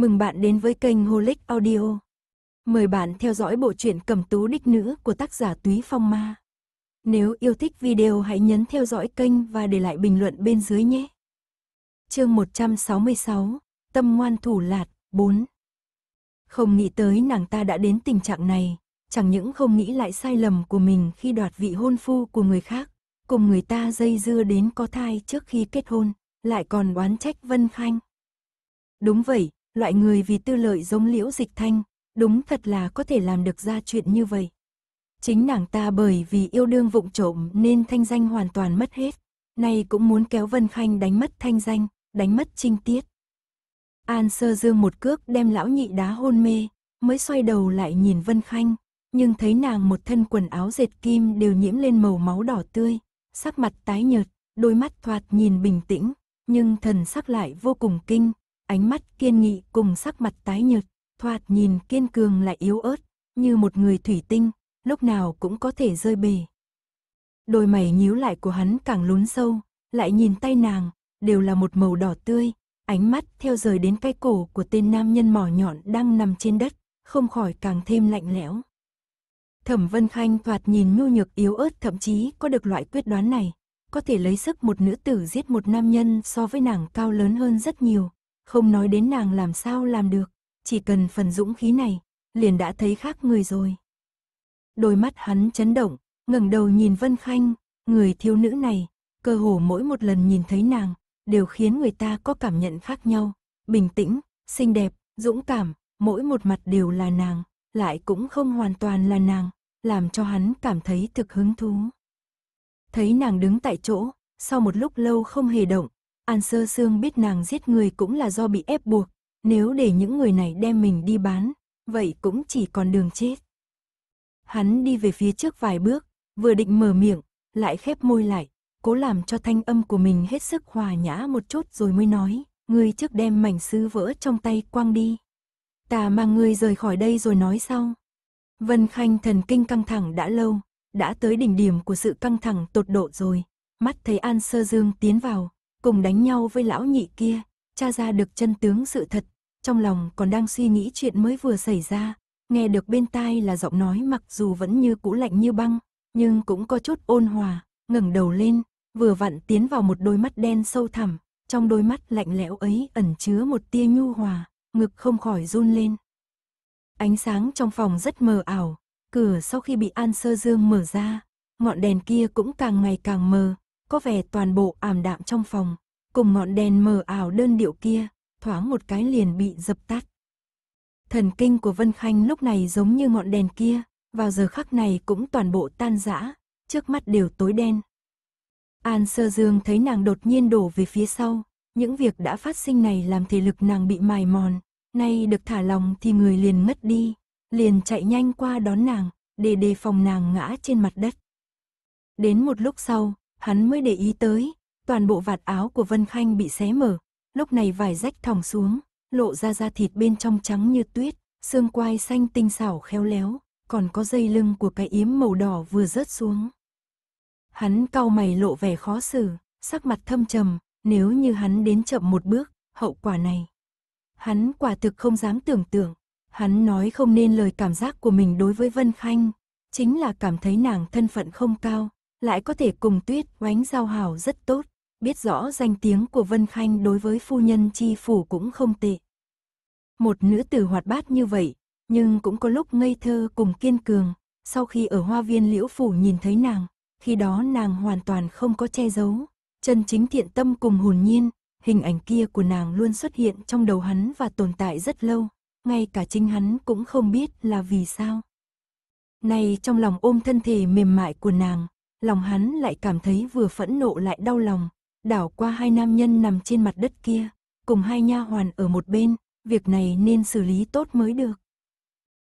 Mừng bạn đến với kênh Holic Audio. Mời bạn theo dõi bộ truyện Cẩm Tú Đích Nữ của tác giả Túy Phong Ma. Nếu yêu thích video hãy nhấn theo dõi kênh và để lại bình luận bên dưới nhé. Chương 166, Tâm ngoan thủ lạt 4. Không nghĩ tới nàng ta đã đến tình trạng này, chẳng những không nghĩ lại sai lầm của mình khi đoạt vị hôn phu của người khác, cùng người ta dây dưa đến có thai trước khi kết hôn, lại còn oán trách Vân Khanh. Đúng vậy, loại người vì tư lợi giống liễu dịch thanh, đúng thật là có thể làm được ra chuyện như vậy. Chính nàng ta bởi vì yêu đương vụng trộm nên thanh danh hoàn toàn mất hết, nay cũng muốn kéo Vân Khanh đánh mất thanh danh, đánh mất trinh tiết. An sơ dương một cước đem lão nhị đá hôn mê, mới xoay đầu lại nhìn Vân Khanh, nhưng thấy nàng một thân quần áo dệt kim đều nhiễm lên màu máu đỏ tươi, sắc mặt tái nhợt, đôi mắt thoạt nhìn bình tĩnh, nhưng thần sắc lại vô cùng kinh, ánh mắt kiên nghị cùng sắc mặt tái nhợt, thoạt nhìn kiên cường lại yếu ớt, như một người thủy tinh, lúc nào cũng có thể rơi bể. Đôi mày nhíu lại của hắn càng lún sâu, lại nhìn tay nàng, đều là một màu đỏ tươi, ánh mắt theo rời đến cái cổ của tên nam nhân mỏ nhọn đang nằm trên đất, không khỏi càng thêm lạnh lẽo. Thẩm Vân Khanh thoạt nhìn nhu nhược yếu ớt thậm chí có được loại quyết đoán này, có thể lấy sức một nữ tử giết một nam nhân so với nàng cao lớn hơn rất nhiều, không nói đến nàng làm sao làm được, chỉ cần phần dũng khí này, liền đã thấy khác người rồi. Đôi mắt hắn chấn động, ngẩng đầu nhìn Vân Khanh, người thiếu nữ này, cơ hồ mỗi một lần nhìn thấy nàng, đều khiến người ta có cảm nhận khác nhau, bình tĩnh, xinh đẹp, dũng cảm, mỗi một mặt đều là nàng, lại cũng không hoàn toàn là nàng, làm cho hắn cảm thấy thực hứng thú. Thấy nàng đứng tại chỗ, sau một lúc lâu không hề động, An Sơ Sương biết nàng giết người cũng là do bị ép buộc, nếu để những người này đem mình đi bán, vậy cũng chỉ còn đường chết. Hắn đi về phía trước vài bước, vừa định mở miệng, lại khép môi lại, cố làm cho thanh âm của mình hết sức hòa nhã một chút rồi mới nói, ngươi trước đem mảnh sứ vỡ trong tay quang đi. Ta mang ngươi rời khỏi đây rồi nói sau. Vân Khanh thần kinh căng thẳng đã lâu, đã tới đỉnh điểm của sự căng thẳng tột độ rồi, mắt thấy An Sơ Dương tiến vào, cùng đánh nhau với lão nhị kia, cha ra được chân tướng sự thật, trong lòng còn đang suy nghĩ chuyện mới vừa xảy ra, nghe được bên tai là giọng nói mặc dù vẫn như cũ lạnh như băng, nhưng cũng có chút ôn hòa, ngẩng đầu lên, vừa vặn tiến vào một đôi mắt đen sâu thẳm, trong đôi mắt lạnh lẽo ấy ẩn chứa một tia nhu hòa, ngực không khỏi run lên. Ánh sáng trong phòng rất mờ ảo, cửa sau khi bị An Sơ Dương mở ra, ngọn đèn kia cũng càng ngày càng mờ, có vẻ toàn bộ ảm đạm trong phòng, cùng ngọn đèn mờ ảo đơn điệu kia, thoáng một cái liền bị dập tắt. Thần kinh của Vân Khanh lúc này giống như ngọn đèn kia, vào giờ khắc này cũng toàn bộ tan rã, trước mắt đều tối đen. An Sơ Dương thấy nàng đột nhiên đổ về phía sau, những việc đã phát sinh này làm thể lực nàng bị mài mòn, nay được thả lòng thì người liền ngất đi, liền chạy nhanh qua đón nàng, để đề phòng nàng ngã trên mặt đất. Đến một lúc sau, hắn mới để ý tới, toàn bộ vạt áo của Vân Khanh bị xé mở, lúc này vải rách thòng xuống, lộ ra da thịt bên trong trắng như tuyết, xương quai xanh tinh xảo khéo léo, còn có dây lưng của cái yếm màu đỏ vừa rớt xuống. Hắn cau mày lộ vẻ khó xử, sắc mặt thâm trầm, nếu như hắn đến chậm một bước, hậu quả này. Hắn quả thực không dám tưởng tượng, hắn nói không nên lời cảm giác của mình đối với Vân Khanh, chính là cảm thấy nàng thân phận không cao, lại có thể cùng tuyết oánh giao hảo rất tốt, biết rõ danh tiếng của Vân Khanh đối với phu nhân chi phủ cũng không tệ. Một nữ tử hoạt bát như vậy, nhưng cũng có lúc ngây thơ cùng kiên cường, sau khi ở hoa viên liễu phủ nhìn thấy nàng, khi đó nàng hoàn toàn không có che giấu, chân chính thiện tâm cùng hồn nhiên, hình ảnh kia của nàng luôn xuất hiện trong đầu hắn và tồn tại rất lâu, ngay cả chính hắn cũng không biết là vì sao. Nay trong lòng ôm thân thể mềm mại của nàng, lòng hắn lại cảm thấy vừa phẫn nộ lại đau lòng, đảo qua hai nam nhân nằm trên mặt đất kia, cùng hai nha hoàn ở một bên, việc này nên xử lý tốt mới được.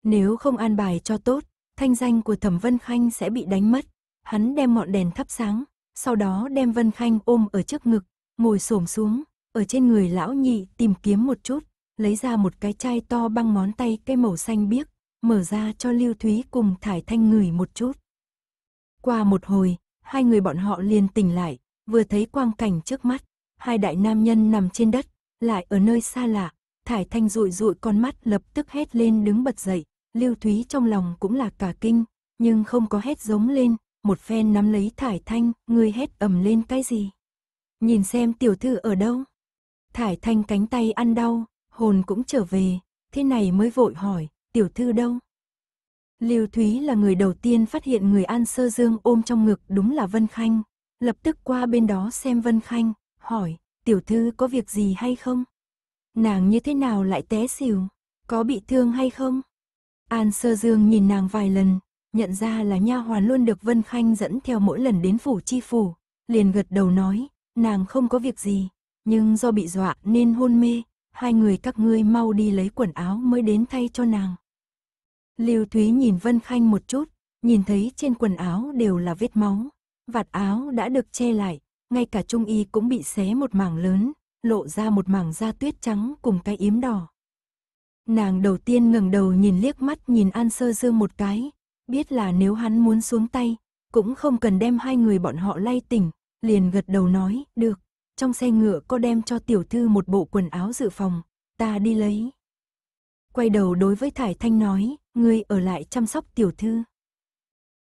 Nếu không an bài cho tốt, thanh danh của Thẩm Vân Khanh sẽ bị đánh mất. Hắn đem mọn đèn thắp sáng, sau đó đem Vân Khanh ôm ở trước ngực, ngồi xổm xuống, ở trên người lão nhị tìm kiếm một chút, lấy ra một cái chai to băng ngón tay cây màu xanh biếc, mở ra cho Lưu Thúy cùng Thải Thanh ngửi một chút. Qua một hồi, hai người bọn họ liền tỉnh lại, vừa thấy quang cảnh trước mắt, hai đại nam nhân nằm trên đất, lại ở nơi xa lạ, Thải Thanh rụi rụi con mắt lập tức hét lên đứng bật dậy, Lưu Thúy trong lòng cũng là cả kinh, nhưng không có hét giống lên, một phen nắm lấy Thải Thanh, người hét ầm lên cái gì? Nhìn xem tiểu thư ở đâu? Thải Thanh cánh tay ăn đau, hồn cũng trở về, thế này mới vội hỏi, tiểu thư đâu? Lưu Thúy là người đầu tiên phát hiện người An Sơ Dương ôm trong ngực đúng là Vân Khanh, lập tức qua bên đó xem Vân Khanh, hỏi, tiểu thư có việc gì hay không? Nàng như thế nào lại té xỉu, có bị thương hay không? An Sơ Dương nhìn nàng vài lần, nhận ra là nha hoàn luôn được Vân Khanh dẫn theo mỗi lần đến phủ chi phủ, liền gật đầu nói, nàng không có việc gì, nhưng do bị dọa nên hôn mê, hai người các ngươi mau đi lấy quần áo mới đến thay cho nàng. Lưu Thúy nhìn Vân Khanh một chút, nhìn thấy trên quần áo đều là vết máu, vạt áo đã được che lại, ngay cả trung y cũng bị xé một mảng lớn, lộ ra một mảng da tuyết trắng cùng cái yếm đỏ. Nàng đầu tiên ngẩng đầu nhìn liếc mắt nhìn An Sơ Dương một cái, biết là nếu hắn muốn xuống tay, cũng không cần đem hai người bọn họ lay tỉnh, liền gật đầu nói, được, trong xe ngựa có đem cho tiểu thư một bộ quần áo dự phòng, ta đi lấy quay đầu đối với Thải Thanh nói, ngươi ở lại chăm sóc tiểu thư.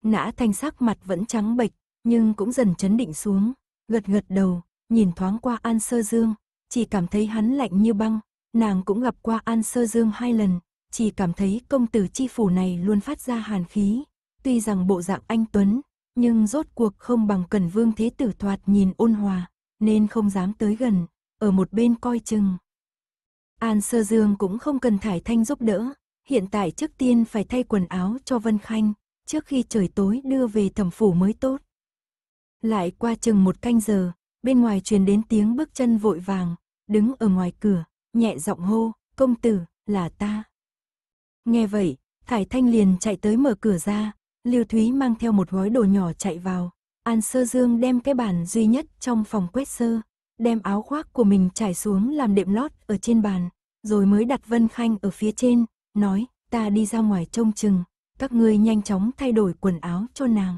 Nã Thanh sắc mặt vẫn trắng bệch, nhưng cũng dần chấn định xuống, gật gật đầu, nhìn thoáng qua An Sơ Dương, chỉ cảm thấy hắn lạnh như băng, nàng cũng gặp qua An Sơ Dương hai lần, chỉ cảm thấy công tử chi phủ này luôn phát ra hàn khí, tuy rằng bộ dạng anh Tuấn, nhưng rốt cuộc không bằng Cần Vương Thế Tử thoạt nhìn ôn hòa, nên không dám tới gần, ở một bên coi chừng. An Sơ Dương cũng không cần Thải Thanh giúp đỡ, hiện tại trước tiên phải thay quần áo cho Vân Khanh, trước khi trời tối đưa về thẩm phủ mới tốt. Lại qua chừng một canh giờ, bên ngoài truyền đến tiếng bước chân vội vàng, đứng ở ngoài cửa, nhẹ giọng hô, công tử, là ta. Nghe vậy, Thải Thanh liền chạy tới mở cửa ra, Lưu Thúy mang theo một gói đồ nhỏ chạy vào, An Sơ Dương đem cái bàn duy nhất trong phòng quét sơ, đem áo khoác của mình trải xuống làm đệm lót ở trên bàn, rồi mới đặt Vân Khanh ở phía trên, nói, ta đi ra ngoài trông chừng, các ngươi nhanh chóng thay đổi quần áo cho nàng.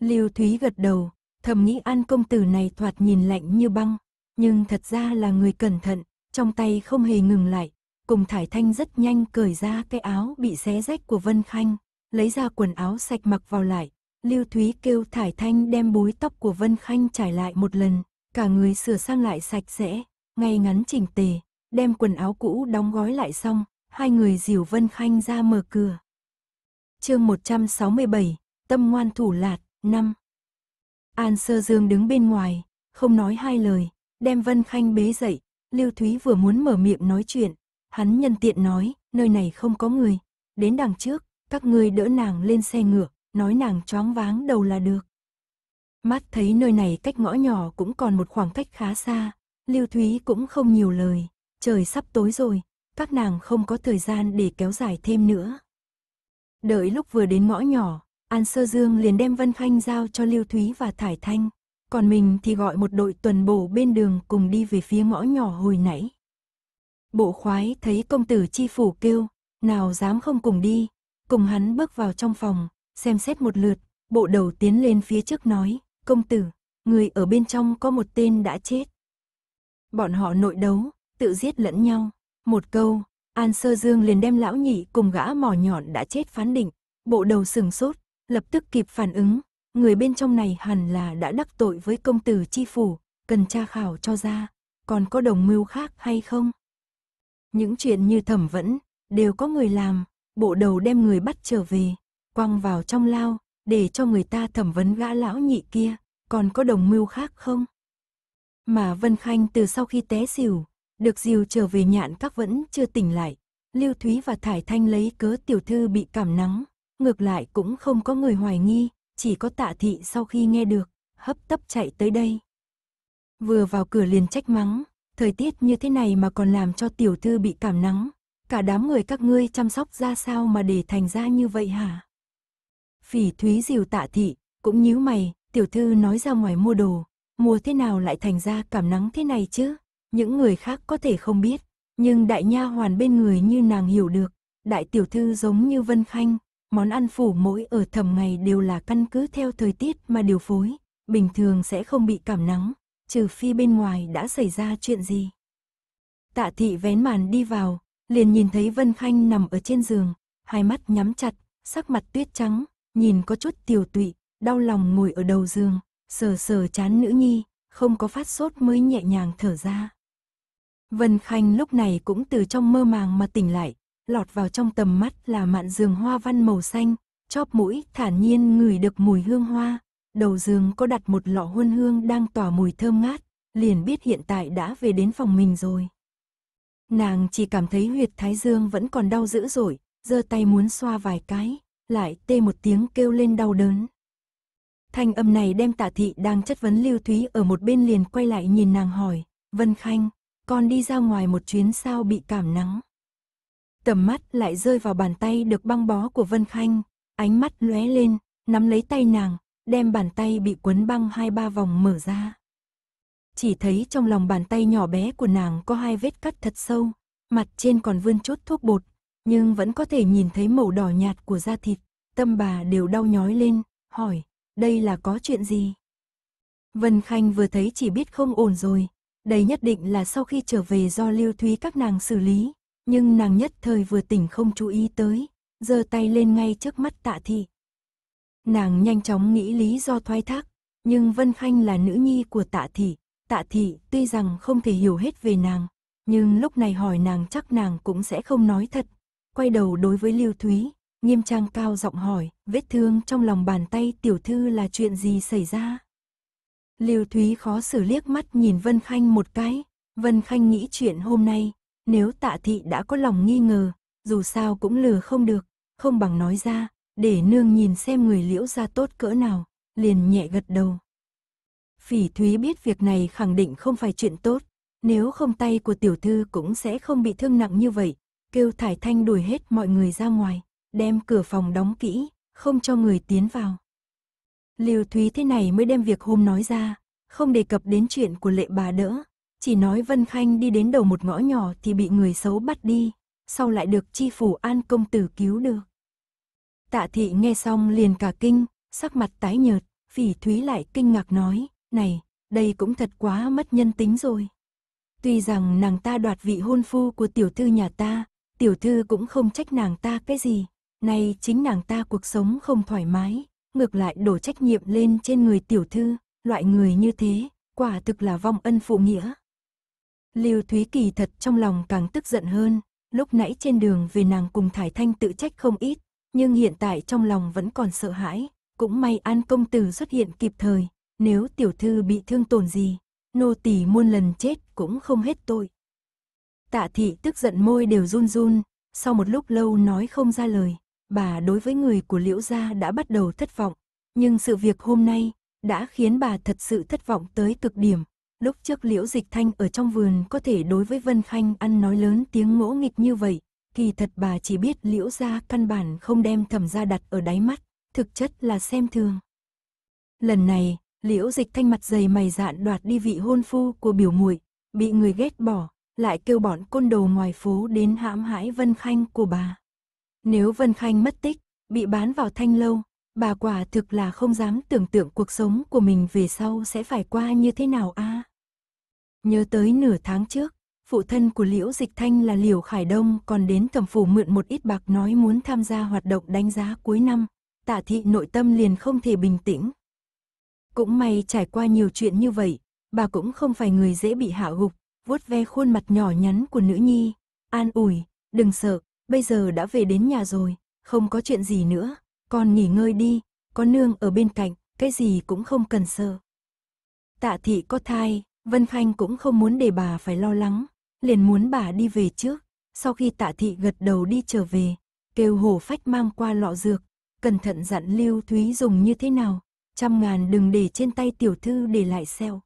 Lưu Thúy gật đầu, thầm nghĩ An công tử này thoạt nhìn lạnh như băng, nhưng thật ra là người cẩn thận, trong tay không hề ngừng lại, cùng Thải Thanh rất nhanh cởi ra cái áo bị xé rách của Vân Khanh, lấy ra quần áo sạch mặc vào lại. Lưu Thúy kêu Thải Thanh đem búi tóc của Vân Khanh trải lại một lần, Cả người sửa sang lại sạch sẽ, ngay ngắn chỉnh tề, đem quần áo cũ đóng gói lại xong, hai người dìu Vân Khanh ra mở cửa. chương 167, Tâm ngoan thủ lạt, 5 An Sơ Dương đứng bên ngoài, không nói hai lời, đem Vân Khanh bế dậy, Lưu Thúy vừa muốn mở miệng nói chuyện, hắn nhân tiện nói, nơi này không có người, đến đằng trước, các ngươi đỡ nàng lên xe ngựa, nói nàng choáng váng đầu là được. Mắt thấy nơi này cách ngõ nhỏ cũng còn một khoảng cách khá xa, Lưu Thúy cũng không nhiều lời, trời sắp tối rồi, các nàng không có thời gian để kéo dài thêm nữa. Đợi lúc vừa đến ngõ nhỏ, An Sơ Dương liền đem Vân Khanh giao cho Lưu Thúy và Thải Thanh, còn mình thì gọi một đội tuần bổ bên đường cùng đi về phía ngõ nhỏ hồi nãy. Bộ khoái thấy công tử chi phủ kêu, nào dám không cùng đi, cùng hắn bước vào trong phòng, xem xét một lượt, bộ đầu tiến lên phía trước nói, Công tử, người ở bên trong có một tên đã chết. Bọn họ nội đấu, tự giết lẫn nhau. Một câu, An Sơ Dương liền đem lão nhị cùng gã mỏ nhọn đã chết phán định. Bộ đầu sừng sốt, lập tức kịp phản ứng. Người bên trong này hẳn là đã đắc tội với công tử chi phủ, cần tra khảo cho ra. Còn có đồng mưu khác hay không? Những chuyện như thẩm vẫn, đều có người làm. Bộ đầu đem người bắt trở về, quăng vào trong lao, để cho người ta thẩm vấn gã lão nhị kia, còn có đồng mưu khác không? Mà Vân Khanh từ sau khi té xỉu, được dìu trở về nhạn các vẫn chưa tỉnh lại. Lưu Thúy và Thải Thanh lấy cớ tiểu thư bị cảm nắng, ngược lại cũng không có người hoài nghi, chỉ có tạ thị sau khi nghe được, hấp tấp chạy tới đây. Vừa vào cửa liền trách mắng, thời tiết như thế này mà còn làm cho tiểu thư bị cảm nắng, cả đám người các ngươi chăm sóc ra sao mà để thành ra như vậy hả? Phỉ Thúy dìu tạ thị, cũng nhíu mày, tiểu thư nói ra ngoài mua đồ, mua thế nào lại thành ra cảm nắng thế này chứ? Những người khác có thể không biết, nhưng đại nha hoàn bên người như nàng hiểu được, đại tiểu thư giống như Vân Khanh, món ăn phủ mỗi ở thầm ngày đều là căn cứ theo thời tiết mà điều phối, bình thường sẽ không bị cảm nắng, trừ phi bên ngoài đã xảy ra chuyện gì. Tạ thị vén màn đi vào, liền nhìn thấy Vân Khanh nằm ở trên giường, hai mắt nhắm chặt, sắc mặt tuyết trắng, nhìn có chút tiều tụy, đau lòng ngồi ở đầu giường, sờ sờ chán nữ nhi, không có phát sốt mới nhẹ nhàng thở ra. Vân Khanh lúc này cũng từ trong mơ màng mà tỉnh lại, lọt vào trong tầm mắt là mạn giường hoa văn màu xanh, chóp mũi thản nhiên ngửi được mùi hương hoa, đầu giường có đặt một lọ huân hương đang tỏa mùi thơm ngát, liền biết hiện tại đã về đến phòng mình rồi. Nàng chỉ cảm thấy huyệt thái dương vẫn còn đau dữ dội, giơ tay muốn xoa vài cái, lại tê một tiếng kêu lên đau đớn. Thanh âm này đem tả thị đang chất vấn Lưu Thúy ở một bên liền quay lại nhìn nàng hỏi, Vân Khanh, con đi ra ngoài một chuyến sao bị cảm nắng. Tầm mắt lại rơi vào bàn tay được băng bó của Vân Khanh, ánh mắt lóe lên, nắm lấy tay nàng, đem bàn tay bị quấn băng hai ba vòng mở ra. Chỉ thấy trong lòng bàn tay nhỏ bé của nàng có hai vết cắt thật sâu, mặt trên còn vươn chút thuốc bột, nhưng vẫn có thể nhìn thấy màu đỏ nhạt của da thịt, tâm bà đều đau nhói lên, hỏi, đây là có chuyện gì? Vân Khanh vừa thấy chỉ biết không ổn rồi, đây nhất định là sau khi trở về do lưu thúy các nàng xử lý, nhưng nàng nhất thời vừa tỉnh không chú ý tới, giơ tay lên ngay trước mắt tạ thị. Nàng nhanh chóng nghĩ lý do thoái thác, nhưng Vân Khanh là nữ nhi của tạ thị, tạ thị tuy rằng không thể hiểu hết về nàng, nhưng lúc này hỏi nàng chắc nàng cũng sẽ không nói thật, quay đầu đối với Lưu Thúy, nghiêm trang cao giọng hỏi, vết thương trong lòng bàn tay tiểu thư là chuyện gì xảy ra? Lưu Thúy khó xử liếc mắt nhìn Vân Khanh một cái, Vân Khanh nghĩ chuyện hôm nay, nếu tạ thị đã có lòng nghi ngờ, dù sao cũng lừa không được, không bằng nói ra, để nương nhìn xem người liễu ra tốt cỡ nào, liền nhẹ gật đầu. Phỉ Thúy biết việc này khẳng định không phải chuyện tốt, nếu không tay của tiểu thư cũng sẽ không bị thương nặng như vậy, kêu Thải Thanh đuổi hết mọi người ra ngoài, đem cửa phòng đóng kỹ, không cho người tiến vào. Liều Thúy thế này mới đem việc hôm nói ra, không đề cập đến chuyện của lệ bà đỡ, chỉ nói Vân Khanh đi đến đầu một ngõ nhỏ thì bị người xấu bắt đi, sau lại được chi phủ an công tử cứu được. Tạ thị nghe xong liền cả kinh, sắc mặt tái nhợt, phỉ Thúy lại kinh ngạc nói, này, đây cũng thật quá mất nhân tính rồi. Tuy rằng nàng ta đoạt vị hôn phu của tiểu thư nhà ta, tiểu thư cũng không trách nàng ta cái gì, nay chính nàng ta cuộc sống không thoải mái, ngược lại đổ trách nhiệm lên trên người tiểu thư, loại người như thế, quả thực là vong ân phụ nghĩa. Lưu Thúy Kỳ thật trong lòng càng tức giận hơn, lúc nãy trên đường về nàng cùng Thải Thanh tự trách không ít, nhưng hiện tại trong lòng vẫn còn sợ hãi, cũng may An công tử xuất hiện kịp thời, nếu tiểu thư bị thương tổn gì, nô tỳ muôn lần chết cũng không hết tội. Tạ thị tức giận môi đều run run, sau một lúc lâu nói không ra lời, bà đối với người của liễu gia đã bắt đầu thất vọng, nhưng sự việc hôm nay đã khiến bà thật sự thất vọng tới cực điểm. Lúc trước liễu dịch thanh ở trong vườn có thể đối với Vân Khanh ăn nói lớn tiếng ngỗ nghịch như vậy, kỳ thật bà chỉ biết liễu gia căn bản không đem thẩm gia đặt ở đáy mắt, thực chất là xem thường. Lần này, liễu dịch thanh mặt dày mày dạn đoạt đi vị hôn phu của biểu muội bị người ghét bỏ, lại kêu bọn côn đồ ngoài phố đến hãm hãi Vân Khanh của bà. Nếu Vân Khanh mất tích, bị bán vào thanh lâu, bà quả thực là không dám tưởng tượng cuộc sống của mình về sau sẽ phải qua như thế nào a. À? Nhớ tới nửa tháng trước, phụ thân của Liễu Dịch Thanh là Liễu Khải Đông còn đến thẩm phủ mượn một ít bạc nói muốn tham gia hoạt động đánh giá cuối năm, tạ thị nội tâm liền không thể bình tĩnh. Cũng may trải qua nhiều chuyện như vậy, bà cũng không phải người dễ bị hạ gục, vuốt ve khuôn mặt nhỏ nhắn của nữ nhi, an ủi, đừng sợ, bây giờ đã về đến nhà rồi, không có chuyện gì nữa, con nghỉ ngơi đi, có nương ở bên cạnh, cái gì cũng không cần sợ. Tạ thị có thai, Vân Khanh cũng không muốn để bà phải lo lắng, liền muốn bà đi về trước, sau khi tạ thị gật đầu đi trở về, kêu hổ phách mang qua lọ dược, cẩn thận dặn Lưu Thúy dùng như thế nào, trăm ngàn đừng để trên tay tiểu thư để lại xeo.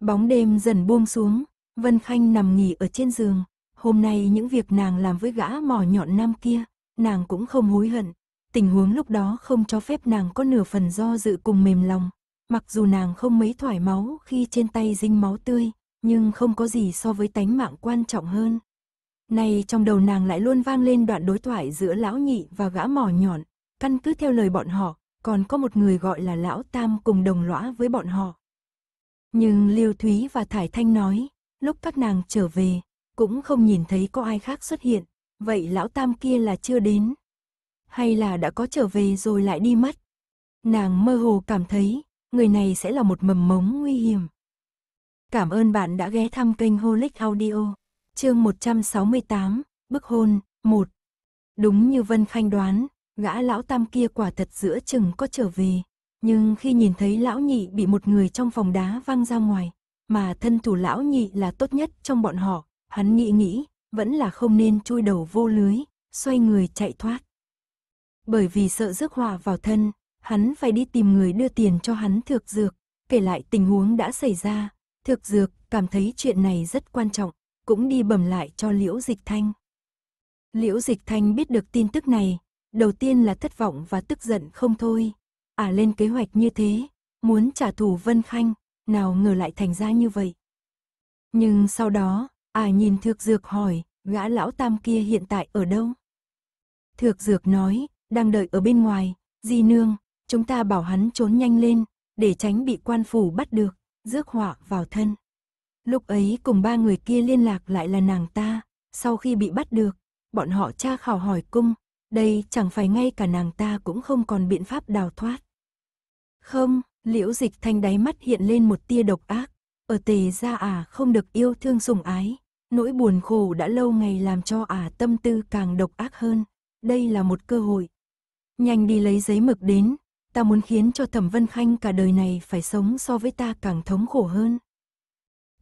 Bóng đêm dần buông xuống, Vân Khanh nằm nghỉ ở trên giường, hôm nay những việc nàng làm với gã mỏ nhọn nam kia, nàng cũng không hối hận. Tình huống lúc đó không cho phép nàng có nửa phần do dự cùng mềm lòng. Mặc dù nàng không mấy thoải máu khi trên tay dính máu tươi, nhưng không có gì so với tánh mạng quan trọng hơn. Này trong đầu nàng lại luôn vang lên đoạn đối thoại giữa lão nhị và gã mỏ nhọn, căn cứ theo lời bọn họ, còn có một người gọi là lão tam cùng đồng lõa với bọn họ. Nhưng Liêu Thúy và Thải Thanh nói, lúc các nàng trở về, cũng không nhìn thấy có ai khác xuất hiện, vậy lão tam kia là chưa đến. Hay là đã có trở về rồi lại đi mất. Nàng mơ hồ cảm thấy, người này sẽ là một mầm mống nguy hiểm. Cảm ơn bạn đã ghé thăm kênh Holic Audio, chương 168, bức hôn, 1. Đúng như Vân Khanh đoán, gã lão tam kia quả thật giữa chừng có trở về, nhưng khi nhìn thấy lão nhị bị một người trong phòng đá văng ra ngoài, mà thân thủ lão nhị là tốt nhất trong bọn họ, hắn nghĩ nghĩ, vẫn là không nên chui đầu vô lưới, xoay người chạy thoát. Bởi vì sợ rước họa vào thân, hắn phải đi tìm người đưa tiền cho hắn thược dược, kể lại tình huống đã xảy ra, thược dược cảm thấy chuyện này rất quan trọng, cũng đi bẩm lại cho Liễu Dịch Thanh. Liễu Dịch Thanh biết được tin tức này, đầu tiên là thất vọng và tức giận không thôi. À lên kế hoạch như thế, muốn trả thù Vân Khanh, nào ngờ lại thành ra như vậy. Nhưng sau đó, ai à nhìn thược dược hỏi, gã lão tam kia hiện tại ở đâu? Thược dược nói, đang đợi ở bên ngoài, di nương, chúng ta bảo hắn trốn nhanh lên, để tránh bị quan phủ bắt được, rước họa vào thân. Lúc ấy cùng ba người kia liên lạc lại là nàng ta, sau khi bị bắt được, bọn họ tra khảo hỏi cung, đây chẳng phải ngay cả nàng ta cũng không còn biện pháp đào thoát. Không, Liễu dịch thanh đáy mắt hiện lên một tia độc ác. Ở tề ra à không được yêu thương sủng ái. Nỗi buồn khổ đã lâu ngày làm cho à tâm tư càng độc ác hơn. Đây là một cơ hội. Nhanh đi lấy giấy mực đến. Ta muốn khiến cho Thẩm Vân Khanh cả đời này phải sống so với ta càng thống khổ hơn.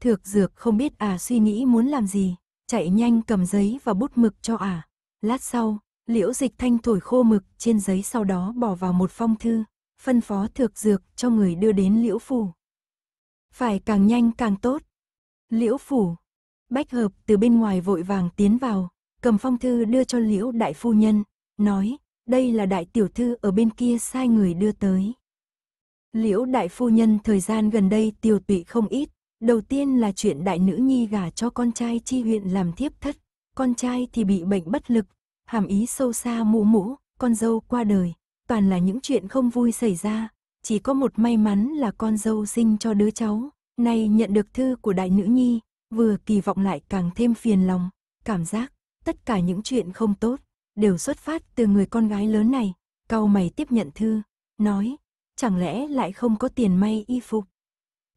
Thược dược không biết à suy nghĩ muốn làm gì. Chạy nhanh cầm giấy và bút mực cho à. Lát sau, liễu dịch thanh thổi khô mực trên giấy sau đó bỏ vào một phong thư phân phó thược dược cho người đưa đến liễu phủ. Phải càng nhanh càng tốt. Liễu phủ, bách hợp từ bên ngoài vội vàng tiến vào, cầm phong thư đưa cho liễu đại phu nhân, nói, đây là đại tiểu thư ở bên kia sai người đưa tới. Liễu đại phu nhân thời gian gần đây tiêu tụy không ít, đầu tiên là chuyện đại nữ nhi gả cho con trai chi huyện làm thiếp thất, con trai thì bị bệnh bất lực, hàm ý sâu xa mũ mũ, con dâu qua đời, toàn là những chuyện không vui xảy ra, chỉ có một may mắn là con dâu sinh cho đứa cháu, nay nhận được thư của đại nữ nhi, vừa kỳ vọng lại càng thêm phiền lòng, cảm giác tất cả những chuyện không tốt đều xuất phát từ người con gái lớn này, cau mày tiếp nhận thư, nói, chẳng lẽ lại không có tiền may y phục.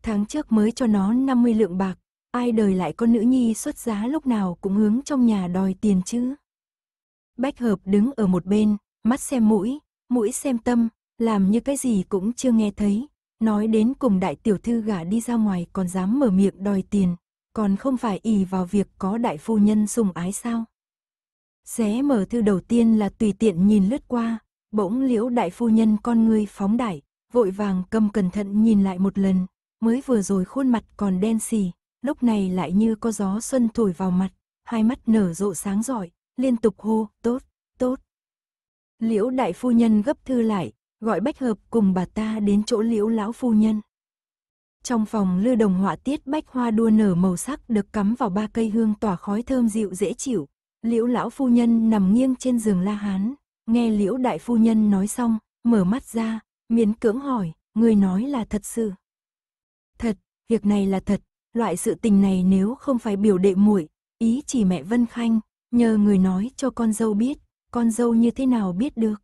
Tháng trước mới cho nó 50 lượng bạc, ai đời lại con nữ nhi xuất giá lúc nào cũng hướng trong nhà đòi tiền chứ. Bách hợp đứng ở một bên, mắt xem mũi, mũi xem tâm, làm như cái gì cũng chưa nghe thấy, nói đến cùng đại tiểu thư gả đi ra ngoài còn dám mở miệng đòi tiền, còn không phải ỷ vào việc có đại phu nhân sùng ái sao. Xé mở thư đầu tiên là tùy tiện nhìn lướt qua, bỗng liễu đại phu nhân con ngươi phóng đại, vội vàng cầm cẩn thận nhìn lại một lần, mới vừa rồi khuôn mặt còn đen xì, lúc này lại như có gió xuân thổi vào mặt, hai mắt nở rộ sáng giỏi, liên tục hô, tốt. Liễu đại phu nhân gấp thư lại, gọi Bách Hợp cùng bà ta đến chỗ Liễu lão phu nhân. Trong phòng lư đồng họa tiết bách hoa đua nở màu sắc được cắm vào ba cây hương tỏa khói thơm dịu dễ chịu. Liễu lão phu nhân nằm nghiêng trên giường La Hán, nghe Liễu đại phu nhân nói xong, mở mắt ra, miến cưỡng hỏi, người nói là thật sự. Thật, việc này là thật, loại sự tình này nếu không phải biểu đệ muội, ý chỉ mẹ Vân Khanh, nhờ người nói cho con dâu biết, con dâu như thế nào biết được.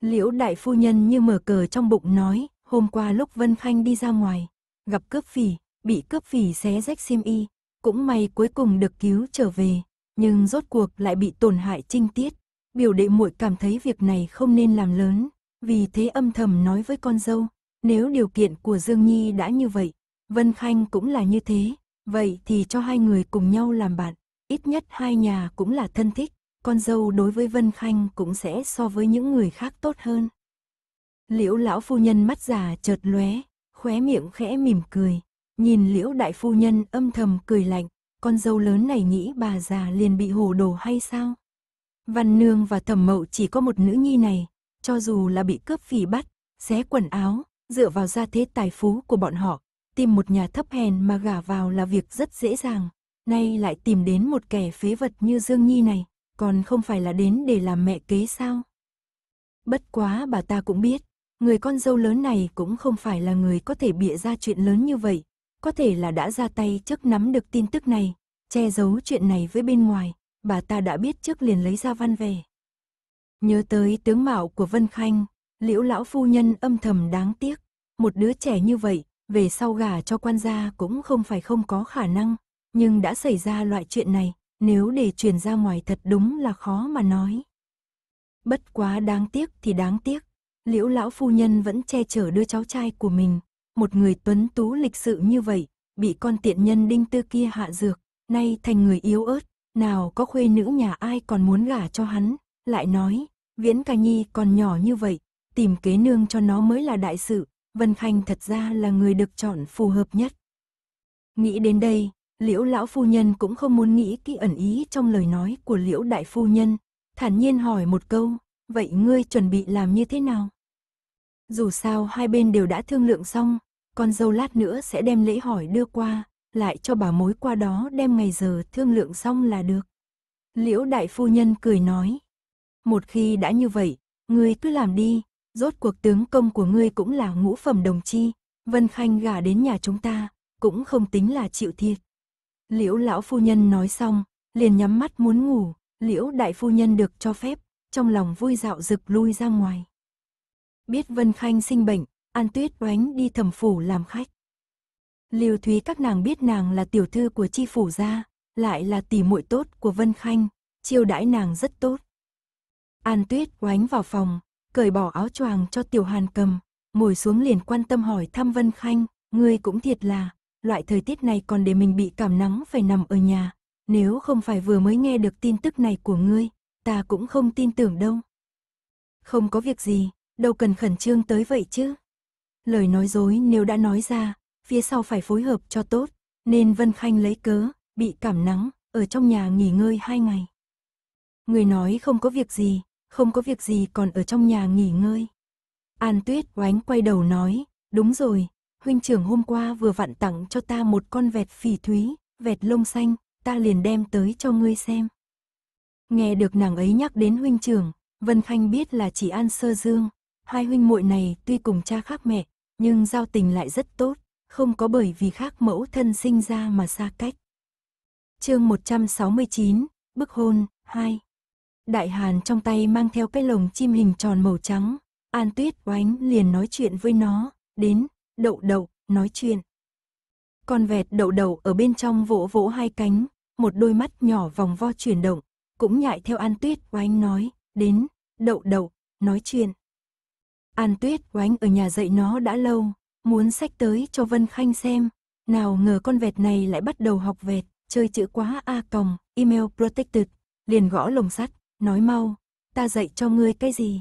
Liễu đại phu nhân như mở cờ trong bụng nói, hôm qua lúc Vân Khanh đi ra ngoài, gặp cướp phỉ, bị cướp phỉ xé rách xiêm y, cũng may cuối cùng được cứu trở về, nhưng rốt cuộc lại bị tổn hại trinh tiết. Biểu đệ muội cảm thấy việc này không nên làm lớn, vì thế âm thầm nói với con dâu, nếu điều kiện của Dương Nhi đã như vậy, Vân Khanh cũng là như thế, vậy thì cho hai người cùng nhau làm bạn, ít nhất hai nhà cũng là thân thích, con dâu đối với Vân Khanh cũng sẽ so với những người khác tốt hơn. Liễu lão phu nhân mắt già chợt lóe, khóe miệng khẽ mỉm cười, nhìn liễu đại phu nhân âm thầm cười lạnh, con dâu lớn này nghĩ bà già liền bị hồ đồ hay sao? Văn Nương và Thẩm Mậu chỉ có một nữ nhi này, cho dù là bị cướp phỉ bắt, xé quần áo, dựa vào gia thế tài phú của bọn họ, tìm một nhà thấp hèn mà gả vào là việc rất dễ dàng, nay lại tìm đến một kẻ phế vật như Dương Nhi này còn không phải là đến để làm mẹ kế sao? Bất quá bà ta cũng biết, người con dâu lớn này cũng không phải là người có thể bịa ra chuyện lớn như vậy, có thể là đã ra tay trước nắm được tin tức này, che giấu chuyện này với bên ngoài, bà ta đã biết trước liền lấy ra văn về. Nhớ tới tướng mạo của Vân Khanh, liễu lão phu nhân âm thầm đáng tiếc, một đứa trẻ như vậy, về sau gả cho quan gia cũng không phải không có khả năng, nhưng đã xảy ra loại chuyện này, nếu để truyền ra ngoài thật đúng là khó mà nói. Bất quá đáng tiếc thì đáng tiếc, liễu lão phu nhân vẫn che chở đưa cháu trai của mình, một người tuấn tú lịch sự như vậy, bị con tiện nhân đinh tư kia hạ dược, nay thành người yếu ớt, nào có khuê nữ nhà ai còn muốn gả cho hắn, lại nói, viễn ca nhi còn nhỏ như vậy, tìm kế nương cho nó mới là đại sự, Vân Khanh thật ra là người được chọn phù hợp nhất. Nghĩ đến đây, Liễu lão phu nhân cũng không muốn nghĩ kỹ ẩn ý trong lời nói của liễu đại phu nhân, thản nhiên hỏi một câu, vậy ngươi chuẩn bị làm như thế nào? Dù sao hai bên đều đã thương lượng xong, con dâu lát nữa sẽ đem lễ hỏi đưa qua, lại cho bà mối qua đó đem ngày giờ thương lượng xong là được. Liễu đại phu nhân cười nói, một khi đã như vậy, ngươi cứ làm đi, rốt cuộc tướng công của ngươi cũng là ngũ phẩm đồng chi, Vân Khanh gả đến nhà chúng ta, cũng không tính là chịu thiệt. Liễu lão phu nhân nói xong, liền nhắm mắt muốn ngủ, liễu đại phu nhân được cho phép, trong lòng vui dạo rực lui ra ngoài. Biết Vân Khanh sinh bệnh, An Tuyết oánh đi thẩm phủ làm khách. Liều Thúy các nàng biết nàng là tiểu thư của chi phủ gia, lại là tỷ muội tốt của Vân Khanh, chiêu đãi nàng rất tốt. An Tuyết oánh vào phòng, cởi bỏ áo choàng cho Tiểu Hàn cầm, ngồi xuống liền quan tâm hỏi thăm Vân Khanh, ngươi cũng thiệt là, loại thời tiết này còn để mình bị cảm nắng phải nằm ở nhà. Nếu không phải vừa mới nghe được tin tức này của ngươi, ta cũng không tin tưởng đâu. Không có việc gì, đâu cần khẩn trương tới vậy chứ. Lời nói dối nếu đã nói ra, phía sau phải phối hợp cho tốt, nên Vân Khanh lấy cớ, bị cảm nắng, ở trong nhà nghỉ ngơi hai ngày. Người nói không có việc gì, không có việc gì còn ở trong nhà nghỉ ngơi. An Tuyết oánh quay đầu nói, đúng rồi, huynh trưởng hôm qua vừa vặn tặng cho ta một con vẹt phỉ thúy, vẹt lông xanh, ta liền đem tới cho ngươi xem. Nghe được nàng ấy nhắc đến huynh trưởng, Vân Khanh biết là chỉ An Sơ Dương, hai huynh muội này tuy cùng cha khác mẹ, nhưng giao tình lại rất tốt, không có bởi vì khác mẫu thân sinh ra mà xa cách. Chương 169, Bức hôn 2. Đại Hàn trong tay mang theo cái lồng chim hình tròn màu trắng, An Tuyết Oánh liền nói chuyện với nó, "Đến, đậu đậu, nói chuyện. Con vẹt đậu đậu ở bên trong vỗ vỗ hai cánh, một đôi mắt nhỏ vòng vo chuyển động, cũng nhại theo An Tuyết oánh nói, đến, đậu đậu, nói chuyện. An Tuyết oánh ở nhà dạy nó đã lâu, muốn sách tới cho Vân Khanh xem, nào ngờ con vẹt này lại bắt đầu học vẹt, chơi chữ quá A còng, email protected, liền gõ lồng sắt, nói mau, ta dạy cho ngươi cái gì.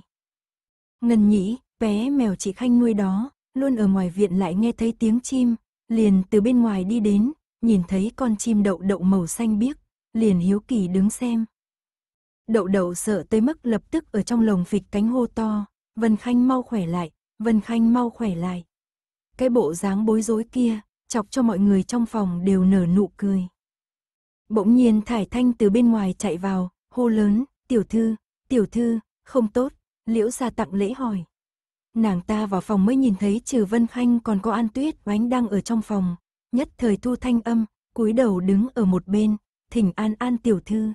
Ngân nhĩ, bé mèo chị Khanh nuôi đó, luôn ở ngoài viện lại nghe thấy tiếng chim, liền từ bên ngoài đi đến, nhìn thấy con chim đậu đậu màu xanh biếc, liền hiếu kỳ đứng xem. Đậu đậu sợ tới mức lập tức ở trong lồng phịch cánh hô to, Vân Khanh mau khỏe lại, Vân Khanh mau khỏe lại. Cái bộ dáng bối rối kia, chọc cho mọi người trong phòng đều nở nụ cười. Bỗng nhiên Thải Thanh từ bên ngoài chạy vào, hô lớn, tiểu thư, tiểu thư, không tốt, liễu ra tặng lễ hỏi nàng ta vào phòng mới nhìn thấy trừ Vân Khanh còn có An Tuyết oánh đang ở trong phòng, nhất thời thu thanh âm, cúi đầu đứng ở một bên, thỉnh an an tiểu thư.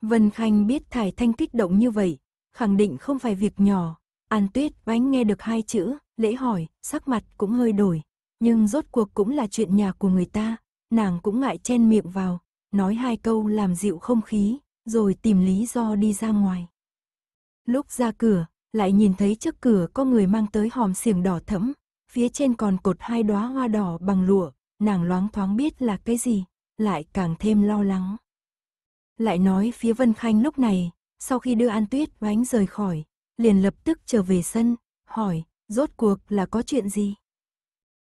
Vân Khanh biết Thải Thanh kích động như vậy, khẳng định không phải việc nhỏ, An Tuyết oánh nghe được hai chữ, lễ hỏi, sắc mặt cũng hơi đổi, nhưng rốt cuộc cũng là chuyện nhà của người ta, nàng cũng ngại chen miệng vào, nói hai câu làm dịu không khí, rồi tìm lý do đi ra ngoài. Lúc ra cửa, lại nhìn thấy trước cửa có người mang tới hòm xiềng đỏ thẫm, phía trên còn cột hai đóa hoa đỏ bằng lụa, nàng loáng thoáng biết là cái gì, lại càng thêm lo lắng. Lại nói phía Vân Khanh lúc này, sau khi đưa An Tuyết oánh rời khỏi, liền lập tức trở về sân, hỏi, rốt cuộc là có chuyện gì?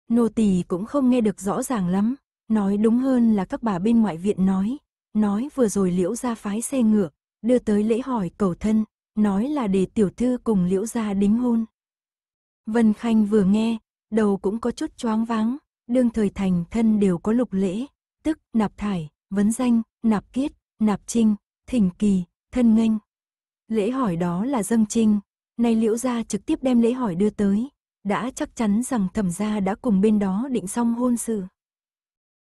Nô tỳ cũng không nghe được rõ ràng lắm, nói đúng hơn là các bà bên ngoại viện nói, nói vừa rồi liễu ra phái xe ngựa, đưa tới lễ hỏi cầu thân, nói là để tiểu thư cùng liễu gia đính hôn. Vân Khanh vừa nghe, đầu cũng có chút choáng váng, đương thời thành thân đều có lục lễ, tức nạp thải, vấn danh, nạp kiết, nạp trinh, thỉnh kỳ, thân nghênh. Lễ hỏi đó là dâm trinh, nay liễu gia trực tiếp đem lễ hỏi đưa tới, đã chắc chắn rằng thẩm gia đã cùng bên đó định xong hôn sự.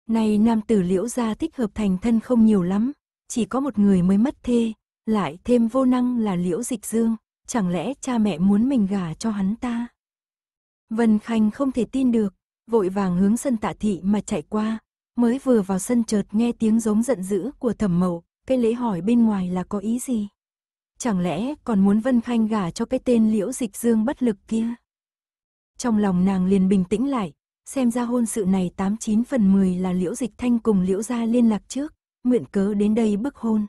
Nay nam tử liễu gia thích hợp thành thân không nhiều lắm, chỉ có một người mới mất thê, lại thêm vô năng là liễu dịch dương, chẳng lẽ cha mẹ muốn mình gả cho hắn ta? Vân Khanh không thể tin được, vội vàng hướng sân tạ thị mà chạy qua, mới vừa vào sân chợt nghe tiếng giống giận dữ của thẩm mậu, cái lễ hỏi bên ngoài là có ý gì? Chẳng lẽ còn muốn Vân Khanh gả cho cái tên liễu dịch dương bất lực kia? Trong lòng nàng liền bình tĩnh lại, xem ra hôn sự này 89 phần 10 là liễu dịch thanh cùng liễu gia liên lạc trước, nguyện cớ đến đây bức hôn.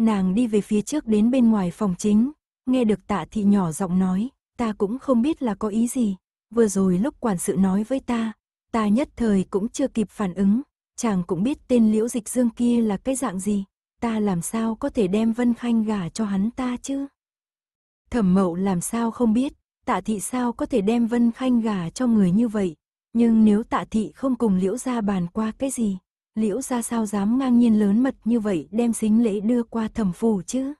Nàng đi về phía trước đến bên ngoài phòng chính, nghe được tạ thị nhỏ giọng nói, ta cũng không biết là có ý gì. Vừa rồi lúc quản sự nói với ta, ta nhất thời cũng chưa kịp phản ứng, chàng cũng biết tên liễu dịch dương kia là cái dạng gì, ta làm sao có thể đem Vân Khanh gả cho hắn ta chứ? Thẩm mậu làm sao không biết, tạ thị sao có thể đem Vân Khanh gả cho người như vậy, nhưng nếu tạ thị không cùng liễu ra bàn qua cái gì, liễu ra sao dám ngang nhiên lớn mật như vậy đem xính lễ đưa qua thẩm phù chứ.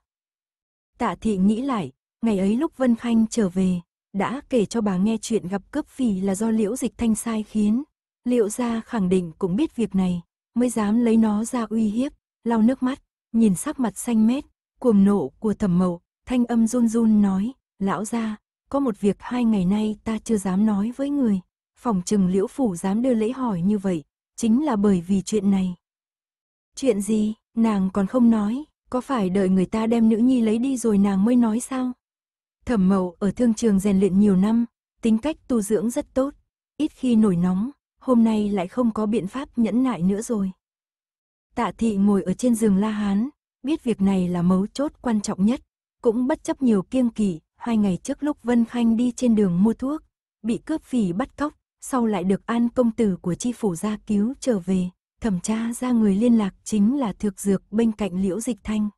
Tạ thị nghĩ lại, ngày ấy lúc Vân Khanh trở về, đã kể cho bà nghe chuyện gặp cướp phì là do liễu dịch thanh sai khiến. Liễu gia khẳng định cũng biết việc này, mới dám lấy nó ra uy hiếp, lau nước mắt, nhìn sắc mặt xanh mét, cuồng nộ của thẩm mậu, thanh âm run run nói, lão gia, có một việc hai ngày nay ta chưa dám nói với người. Phòng trừng liễu phủ dám đưa lễ hỏi như vậy, chính là bởi vì chuyện này. Chuyện gì, nàng còn không nói, có phải đợi người ta đem nữ nhi lấy đi rồi nàng mới nói sao? Thẩm mậu ở thương trường rèn luyện nhiều năm, tính cách tu dưỡng rất tốt, ít khi nổi nóng, hôm nay lại không có biện pháp nhẫn nại nữa rồi. Tạ thị ngồi ở trên giường La Hán, biết việc này là mấu chốt quan trọng nhất, cũng bất chấp nhiều kiêng kỵ, hai ngày trước lúc Vân Khanh đi trên đường mua thuốc, bị cướp phỉ bắt cóc, sau lại được an công tử của chi phủ gia cứu trở về, thẩm tra ra người liên lạc chính là thược dược bên cạnh liễu dịch thanh.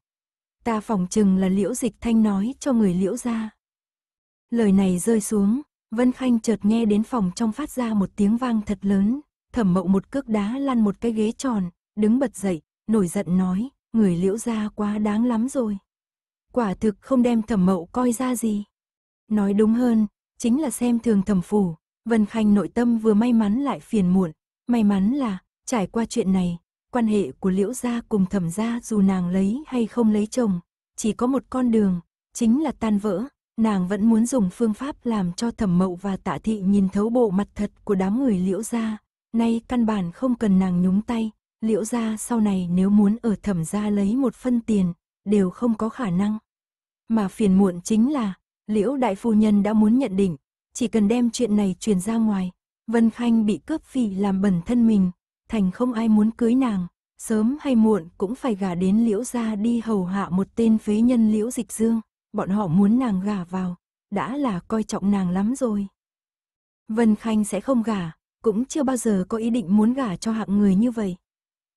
Ta phỏng chừng là liễu dịch thanh nói cho người liễu gia Lời này rơi xuống, Vân Khanh chợt nghe đến phòng trong phát ra một tiếng vang thật lớn, thẩm mậu một cước đá lăn một cái ghế tròn, đứng bật dậy, nổi giận nói, người liễu ra quá đáng lắm rồi. Quả thực không đem thẩm mậu coi ra gì. Nói đúng hơn, chính là xem thường thẩm phủ, Vân Khanh nội tâm vừa may mắn lại phiền muộn, may mắn là, trải qua chuyện này, quan hệ của liễu gia cùng thẩm gia dù nàng lấy hay không lấy chồng, chỉ có một con đường, chính là tan vỡ, nàng vẫn muốn dùng phương pháp làm cho thẩm mậu và tạ thị nhìn thấu bộ mặt thật của đám người liễu gia, nay căn bản không cần nàng nhúng tay, liễu gia sau này nếu muốn ở thẩm gia lấy một phân tiền, đều không có khả năng. Mà phiền muộn chính là, liễu đại phu nhân đã muốn nhận định, chỉ cần đem chuyện này truyền ra ngoài, Vân Khanh bị cướp phì làm bẩn thân mình, thành không ai muốn cưới nàng, sớm hay muộn cũng phải gả đến liễu gia đi hầu hạ một tên phế nhân liễu dịch dương, bọn họ muốn nàng gả vào, đã là coi trọng nàng lắm rồi. Vân Khanh sẽ không gả, cũng chưa bao giờ có ý định muốn gả cho hạng người như vậy.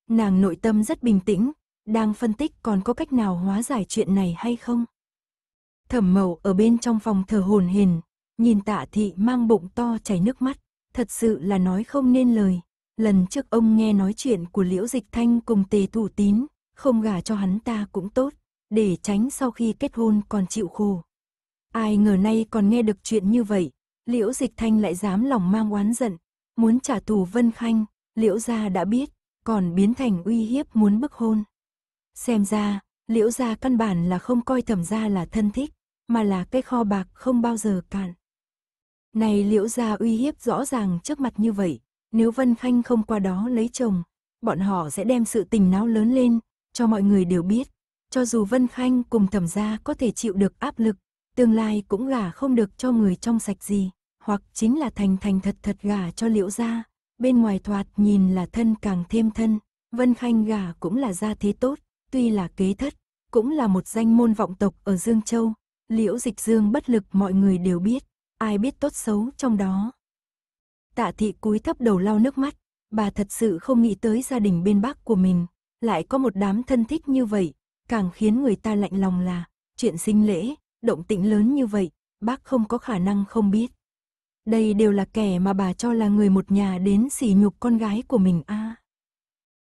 Nàng nội tâm rất bình tĩnh, đang phân tích còn có cách nào hóa giải chuyện này hay không. Thẩm mậu ở bên trong phòng thờ hồn hền, Nhìn tạ thị mang bụng to chảy nước mắt, thật sự là nói không nên lời. Lần trước ông nghe nói chuyện của Liễu Dịch Thanh cùng tề thủ tín, không gả cho hắn ta cũng tốt, để tránh sau khi kết hôn còn chịu khổ. Ai ngờ nay còn nghe được chuyện như vậy, Liễu Dịch Thanh lại dám lòng mang oán giận, muốn trả thù Vân Khanh, Liễu gia đã biết, còn biến thành uy hiếp muốn bức hôn. Xem ra, Liễu gia căn bản là không coi Thẩm gia là thân thích, mà là cái kho bạc không bao giờ cạn. Này liễu gia uy hiếp rõ ràng trước mặt như vậy, nếu Vân Khanh không qua đó lấy chồng, bọn họ sẽ đem sự tình náo lớn lên, cho mọi người đều biết. Cho dù Vân Khanh cùng thẩm gia có thể chịu được áp lực, tương lai cũng gả không được cho người trong sạch gì, hoặc chính là thành thành thật thật gả cho liễu gia. Bên ngoài thoạt nhìn là thân càng thêm thân, Vân Khanh gả cũng là gia thế tốt, tuy là kế thất, cũng là một danh môn vọng tộc ở Dương Châu. Liễu dịch dương bất lực mọi người đều biết, ai biết tốt xấu trong đó. Tạ thị cúi thấp đầu lau nước mắt, bà thật sự không nghĩ tới gia đình bên bác của mình, lại có một đám thân thích như vậy, càng khiến người ta lạnh lòng là, chuyện sinh lễ, động tĩnh lớn như vậy, bác không có khả năng không biết. Đây đều là kẻ mà bà cho là người một nhà đến sỉ nhục con gái của mình a. À.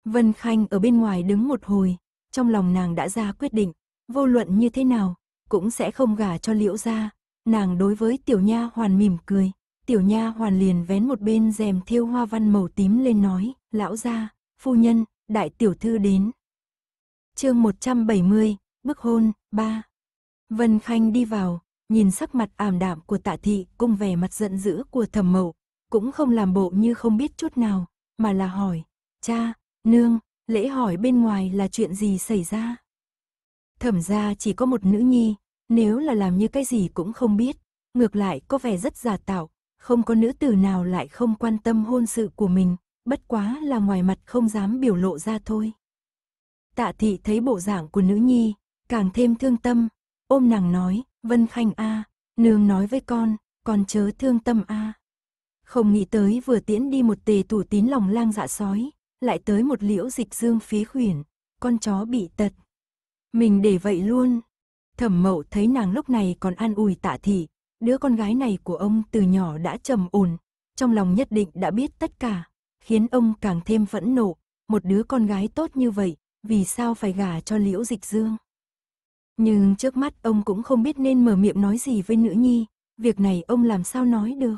Vân Khanh ở bên ngoài đứng một hồi, trong lòng nàng đã ra quyết định, vô luận như thế nào, cũng sẽ không gả cho liễu gia, nàng đối với tiểu nha hoàn mỉm cười, tiểu nha hoàn liền vén một bên rèm thiêu hoa văn màu tím lên nói, lão gia, phu nhân, đại tiểu thư đến. chương 170, bức hôn, 3. Vân Khanh đi vào, nhìn sắc mặt ảm đạm của tạ thị cùng vẻ mặt giận dữ của thẩm mậu, cũng không làm bộ như không biết chút nào, mà là hỏi, cha, nương, lễ hỏi bên ngoài là chuyện gì xảy ra. Thẩm gia chỉ có một nữ nhi, nếu là làm như cái gì cũng không biết, ngược lại có vẻ rất giả tạo, không có nữ tử nào lại không quan tâm hôn sự của mình, bất quá là ngoài mặt không dám biểu lộ ra thôi. Tạ thị thấy bộ dạng của nữ nhi, càng thêm thương tâm, ôm nàng nói, Vân Khanh A, nương nói với con, con chớ thương tâm A. Không nghĩ tới vừa tiễn đi một tề tủ tín lòng lang dạ sói, lại tới một liễu dịch dương phí khuyển, con chó bị tật. Mình để vậy luôn, Thẩm mậu thấy nàng lúc này còn an ủi tạ thị, đứa con gái này của ông từ nhỏ đã trầm ổn, trong lòng nhất định đã biết tất cả, khiến ông càng thêm phẫn nộ, một đứa con gái tốt như vậy, vì sao phải gả cho liễu dịch dương. Nhưng trước mắt ông cũng không biết nên mở miệng nói gì với nữ nhi, việc này ông làm sao nói được.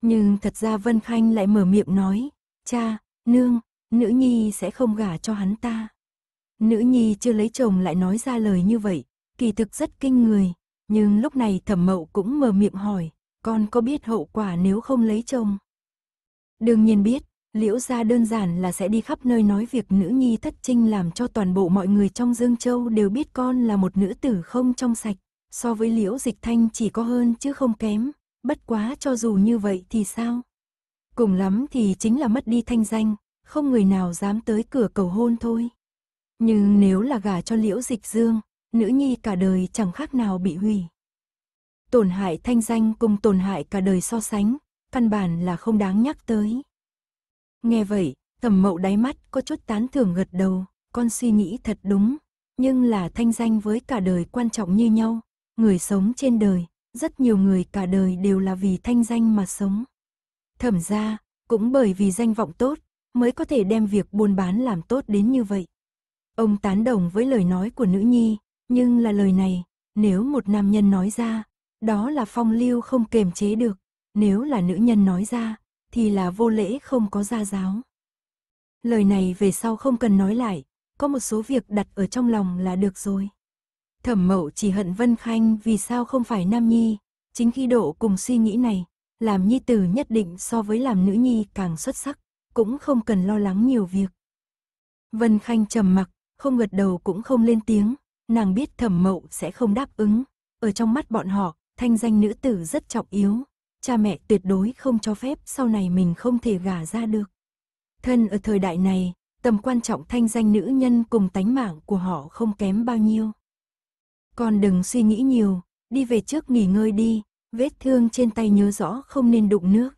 Nhưng thật ra Vân Khanh lại mở miệng nói, cha, nương, nữ nhi sẽ không gả cho hắn ta. Nữ nhi chưa lấy chồng lại nói ra lời như vậy, kỳ thực rất kinh người. Nhưng lúc này thẩm mậu cũng mở miệng hỏi, con có biết hậu quả nếu không lấy chồng? Đương nhiên biết, liễu gia đơn giản là sẽ đi khắp nơi nói việc nữ nhi thất trinh làm cho toàn bộ mọi người trong Dương Châu đều biết con là một nữ tử không trong sạch, so với liễu dịch thanh chỉ có hơn chứ không kém, bất quá cho dù như vậy thì sao? Cùng lắm thì chính là mất đi thanh danh, không người nào dám tới cửa cầu hôn thôi. Nhưng nếu là gả cho liễu dịch dương, nữ nhi cả đời chẳng khác nào bị hủy. Tổn hại thanh danh cùng tổn hại cả đời so sánh, căn bản là không đáng nhắc tới. Nghe vậy, thẩm mậu đáy mắt có chút tán thưởng gật đầu, con suy nghĩ thật đúng, nhưng là thanh danh với cả đời quan trọng như nhau, người sống trên đời, rất nhiều người cả đời đều là vì thanh danh mà sống. Thẩm ra, cũng bởi vì danh vọng tốt, mới có thể đem việc buôn bán làm tốt đến như vậy. Ông tán đồng với lời nói của nữ nhi, nhưng là lời này, nếu một nam nhân nói ra, đó là phong lưu không kềm chế được, nếu là nữ nhân nói ra, thì là vô lễ không có gia giáo. Lời này về sau không cần nói lại, có một số việc đặt ở trong lòng là được rồi. Thẩm mậu chỉ hận Vân Khanh vì sao không phải Nam Nhi, chính khi độ cùng suy nghĩ này, làm Nhi tử nhất định so với làm nữ Nhi càng xuất sắc, cũng không cần lo lắng nhiều việc. Vân Khanh trầm mặc, không gật đầu cũng không lên tiếng, nàng biết thẩm mậu sẽ không đáp ứng. Ở trong mắt bọn họ, thanh danh nữ tử rất trọng yếu. Cha mẹ tuyệt đối không cho phép sau này mình không thể gả ra được. Thân ở thời đại này, tầm quan trọng thanh danh nữ nhân cùng tánh mạng của họ không kém bao nhiêu. Con đừng suy nghĩ nhiều, đi về trước nghỉ ngơi đi, vết thương trên tay nhớ rõ không nên đụng nước.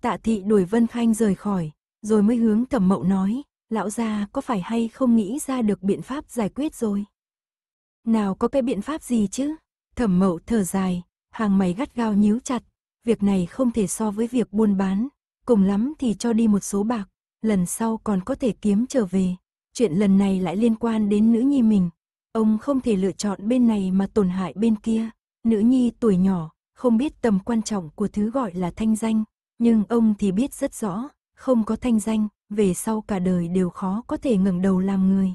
Tạ thị đuổi Vân Khanh rời khỏi, rồi mới hướng thẩm mậu nói, lão gia có phải hay không nghĩ ra được biện pháp giải quyết rồi nào có cái biện pháp gì chứ? Thẩm mậu thở dài, hàng mày gắt gao nhíu chặt, việc này không thể so với việc buôn bán, cùng lắm thì cho đi một số bạc, lần sau còn có thể kiếm trở về. Chuyện lần này lại liên quan đến nữ nhi mình, ông không thể lựa chọn bên này mà tổn hại bên kia. Nữ nhi tuổi nhỏ, không biết tầm quan trọng của thứ gọi là thanh danh, nhưng ông thì biết rất rõ, không có thanh danh, về sau cả đời đều khó có thể ngẩng đầu làm người.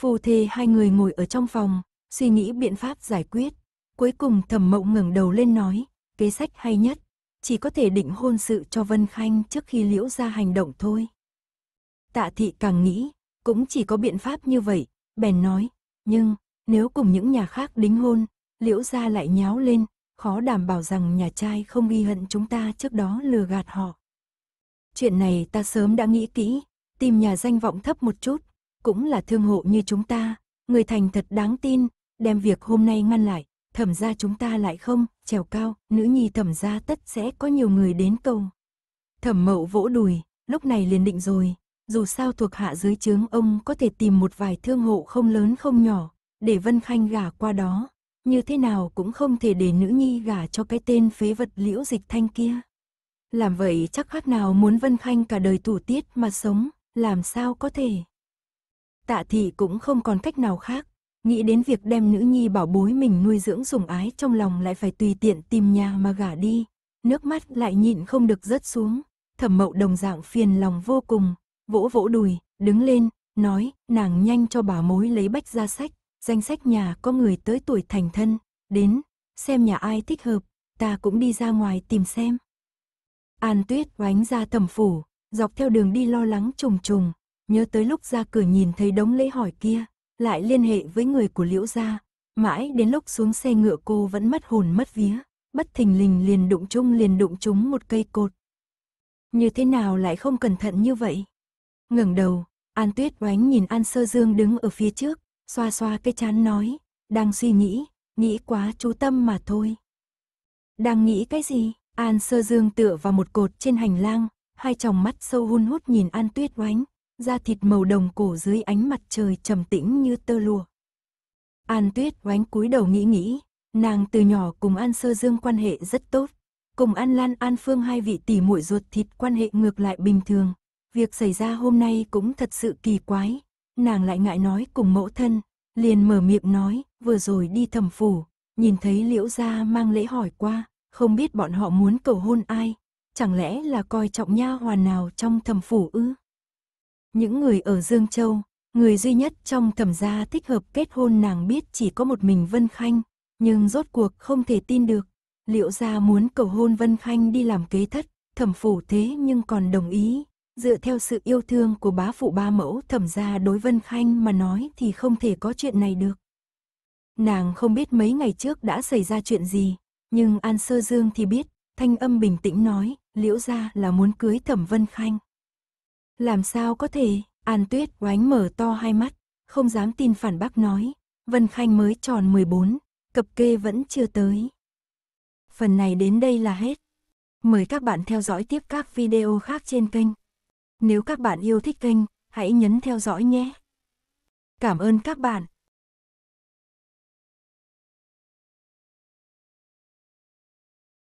Phu thê hai người ngồi ở trong phòng, suy nghĩ biện pháp giải quyết. Cuối cùng thẩm mộng ngẩng đầu lên nói, kế sách hay nhất, chỉ có thể định hôn sự cho Vân Khanh trước khi liễu ra hành động thôi. Tạ thị càng nghĩ, cũng chỉ có biện pháp như vậy, bèn nói, nhưng, nếu cùng những nhà khác đính hôn, liễu ra lại nháo lên, khó đảm bảo rằng nhà trai không ghi hận chúng ta trước đó lừa gạt họ. Chuyện này ta sớm đã nghĩ kỹ, tìm nhà danh vọng thấp một chút cũng là thương hộ như chúng ta, người thành thật đáng tin, đem việc hôm nay ngăn lại, thẩm ra chúng ta lại không, trèo cao, nữ nhi thẩm ra tất sẽ có nhiều người đến cầu. Thẩm mậu vỗ đùi, lúc này liền định rồi, dù sao thuộc hạ dưới chướng ông có thể tìm một vài thương hộ không lớn không nhỏ, để Vân Khanh gả qua đó, như thế nào cũng không thể để nữ nhi gả cho cái tên phế vật liễu dịch thanh kia. Làm vậy chắc khác nào muốn Vân Khanh cả đời thủ tiết mà sống, làm sao có thể tạ thị cũng không còn cách nào khác. Nghĩ đến việc đem nữ nhi bảo bối mình nuôi dưỡng sủng ái trong lòng lại phải tùy tiện tìm nhà mà gả đi. Nước mắt lại nhịn không được rớt xuống. Thẩm mậu đồng dạng phiền lòng vô cùng. Vỗ vỗ đùi, đứng lên, nói, nàng nhanh cho bà mối lấy bách ra sách. Danh sách nhà có người tới tuổi thành thân. Đến, xem nhà ai thích hợp, ta cũng đi ra ngoài tìm xem. An tuyết oánh ra tầm phủ, dọc theo đường đi lo lắng trùng trùng nhớ tới lúc ra cửa nhìn thấy đống lễ hỏi kia, lại liên hệ với người của Liễu gia, mãi đến lúc xuống xe ngựa cô vẫn mất hồn mất vía, bất thình lình liền đụng chung liền đụng trúng một cây cột. Như thế nào lại không cẩn thận như vậy? Ngẩng đầu, An Tuyết oánh nhìn An Sơ Dương đứng ở phía trước, xoa xoa cái chán nói, đang suy nghĩ, nghĩ quá chú tâm mà thôi. Đang nghĩ cái gì? An Sơ Dương tựa vào một cột trên hành lang, hai tròng mắt sâu hun hút nhìn An Tuyết oánh, da thịt màu đồng cổ dưới ánh mặt trời trầm tĩnh như tơ lụa. An Tuyết oánh cúi đầu nghĩ nghĩ, nàng từ nhỏ cùng An Sơ Dương quan hệ rất tốt, cùng An Lan An Phương hai vị tỷ muội ruột thịt quan hệ ngược lại bình thường. Việc xảy ra hôm nay cũng thật sự kỳ quái, nàng lại ngại nói cùng mẫu thân, liền mở miệng nói, vừa rồi đi thẩm phủ, nhìn thấy Liễu gia mang lễ hỏi qua, không biết bọn họ muốn cầu hôn ai, chẳng lẽ là coi trọng nha hoàn nào trong thẩm phủ ư? Những người ở Dương Châu, người duy nhất trong thẩm gia thích hợp kết hôn nàng biết chỉ có một mình Vân Khanh, nhưng rốt cuộc không thể tin được. Liệu gia muốn cầu hôn Vân Khanh đi làm kế thất, thẩm phủ thế nhưng còn đồng ý. Dựa theo sự yêu thương của bá phụ ba mẫu thẩm gia đối Vân Khanh mà nói thì không thể có chuyện này được. Nàng không biết mấy ngày trước đã xảy ra chuyện gì, nhưng An Sơ Dương thì biết, thanh âm bình tĩnh nói, liễu gia là muốn cưới thẩm Vân Khanh. Làm sao có thể, An Tuyết oánh mở to hai mắt, không dám tin phản bác nói. Vân Khanh mới tròn 14, cập kê vẫn chưa tới. Phần này đến đây là hết. Mời các bạn theo dõi tiếp các video khác trên kênh. Nếu các bạn yêu thích kênh, hãy nhấn theo dõi nhé. Cảm ơn các bạn.